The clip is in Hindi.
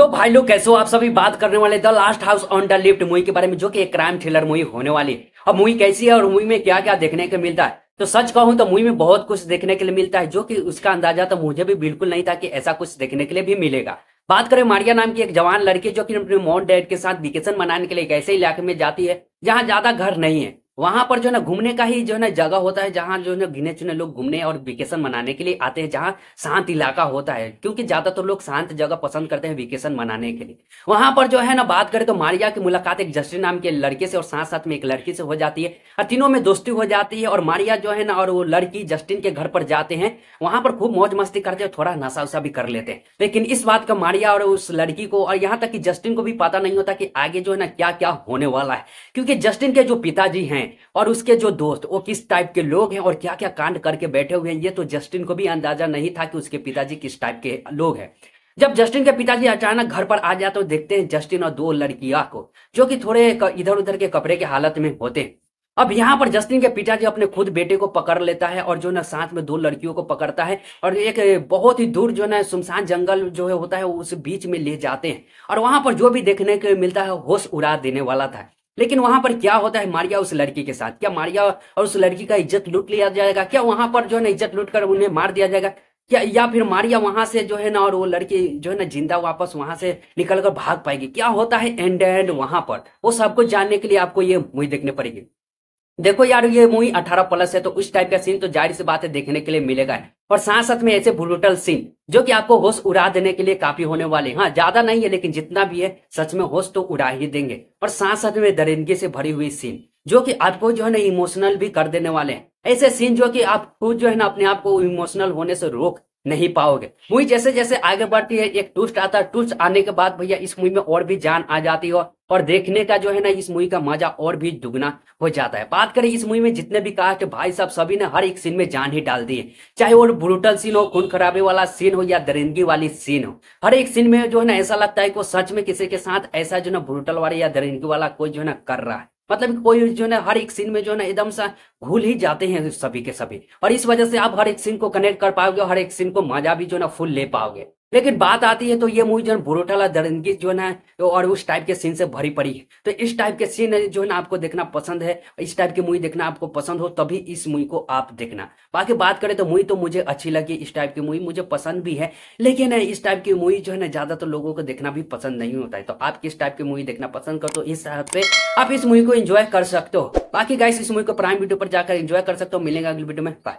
तो भाई लोग कैसे हो आप सभी बात करने वाले the last house on the left movie के बारे में जो कि एक क्राइम थ्रिलर मूवी होने वाली अब मूवी कैसी है और मूवी में क्या क्या देखने को मिलता है तो सच कहूं तो मूवी में बहुत कुछ देखने के लिए मिलता है जो कि उसका अंदाजा तो मुझे भी बिल्कुल नहीं था कि ऐसा कुछ देखने के लिए भी मिलेगा बात करें मारिया नाम की एक जवान लड़की जो कि अपने मॉन डैड के साथ वेकेशन मनाने के लिए एक ऐसे इलाके में जाती है जहां ज्यादा घर नहीं है वहां पर जो है ना घूमने का ही जो है ना जगह होता है जहां जो है ना गिने चुने लोग घूमने और वेकेशन मनाने के लिए आते हैं जहां शांत इलाका होता है क्योंकि ज्यादातर तो लोग शांत जगह पसंद करते हैं वेकेशन मनाने के लिए वहां पर जो है ना बात करें तो मारिया की मुलाकात एक जस्टिन नाम के लड़के से और साथ साथ में एक लड़की से हो जाती है और तीनों में दोस्ती हो जाती है और मारिया जो है ना और वो लड़की जस्टिन के घर पर जाते हैं वहां पर खूब मौज मस्ती करते हैं थोड़ा नशा उशा भी कर लेते हैं लेकिन इस बात का मारिया और उस लड़की को और यहाँ तक कि जस्टिन को भी पता नहीं होता कि आगे जो है ना क्या क्या होने वाला है क्योंकि जस्टिन के जो पिताजी हैं और उसके जो दोस्त वो किस टाइप के लोग हैं और क्या क्या कांड करके बैठे हुए हैं ये तो जस्टिन को भी अंदाजा नहीं था कि उसके पिताजी किस टाइप के लोग हैं जब जस्टिन के पिताजी अचानक घर पर आ जाते तो देखते हैं जस्टिन और दो लड़कियां को जो कि थोड़े इधर उधर के कपड़े के हालत में होते हैं अब यहाँ पर जस्टिन के पिताजी अपने खुद बेटे को पकड़ लेता है और जो ना साथ में दो लड़कियों को पकड़ता है और एक बहुत ही दूर जो ना सुमसान जंगल जो है होता है उस बीच में ले जाते हैं और वहां पर जो भी देखने को मिलता है होश उड़ा देने वाला था लेकिन वहां पर क्या होता है मारिया उस लड़की के साथ क्या मारिया और उस लड़की का इज्जत लूट लिया जाएगा क्या वहां पर जो है ना इज्जत लूट कर उन्हें मार दिया जाएगा क्या या फिर मारिया वहां से जो है ना और वो लड़की जो है ना जिंदा वापस वहां से निकलकर भाग पाएगी क्या होता है एंड एंड वहां पर वो सबको जानने के लिए आपको ये मूवी देखने पड़ेगी देखो यार ये मूवी अठारह प्लस है तो उस टाइप का सीन तो जाहिर सी बात है देखने के लिए मिलेगा और साथ साथ में ऐसे ब्रूटल सीन जो कि आपको होश उड़ा देने के लिए काफी होने वाले हाँ ज्यादा नहीं है लेकिन जितना भी है सच में होश तो उड़ा ही देंगे और साथ साथ में दरिंदगी से भरी हुई सीन जो कि आपको जो है ना इमोशनल भी कर देने वाले हैं ऐसे सीन जो कि आप खुद जो है ना अपने आप को इमोशनल होने से रोक नहीं पाओगे मूवी जैसे जैसे आगे बढ़ती है एक ट्विस्ट आता है ट्विस्ट आने के बाद भैया इस मूवी में और भी जान आ जाती है और देखने का जो है ना इस मूवी का मजा और भी दुगना हो जाता है बात करें इस मूवी में जितने भी कास्ट भाई साहब सभी ने हर एक सीन में जान ही डाल दी है चाहे वो ब्रूटल सीन हो खून खराबे वाला सीन हो या दरिंदगी वाली सीन हो हर एक सीन में जो है ना ऐसा लगता है कि सच में किसी के साथ ऐसा जो ना ब्रूटल वाला या दरिंदगी वाला कोई जो है ना कर रहा है मतलब कोई जो ना हर एक सीन में जो ना एकदम सा घुल ही जाते हैं सभी के सभी और इस वजह से आप हर एक सीन को कनेक्ट कर पाओगे और हर एक सीन को मजा भी जो है ना फुल ले पाओगे लेकिन बात आती है तो ये मूवी जो है बुरोटाला दरंगी जो है तो और उस टाइप के सीन से भरी पड़ी है तो इस टाइप के सीन जो है ना आपको देखना पसंद है इस टाइप की मूवी देखना आपको पसंद हो तभी इस मूवी को आप देखना बाकी बात करें तो मूवी तो मुझे अच्छी लगी इस टाइप की मूवी मुझे पसंद भी है लेकिन इस टाइप की मूवी जो है ना ज्यादातर लोगों को देखना भी पसंद नहीं होता है तो आप किस टाइप की मूवी देखना पसंद करते हो इस हिसाब से आप इस मूवी को इंजॉय कर सकते हो बाकी गाइस इस मूवी को प्राइम वीडियो पर जाकर इंजॉय कर सकते हो मिलेगा अगली वीडियो में बाय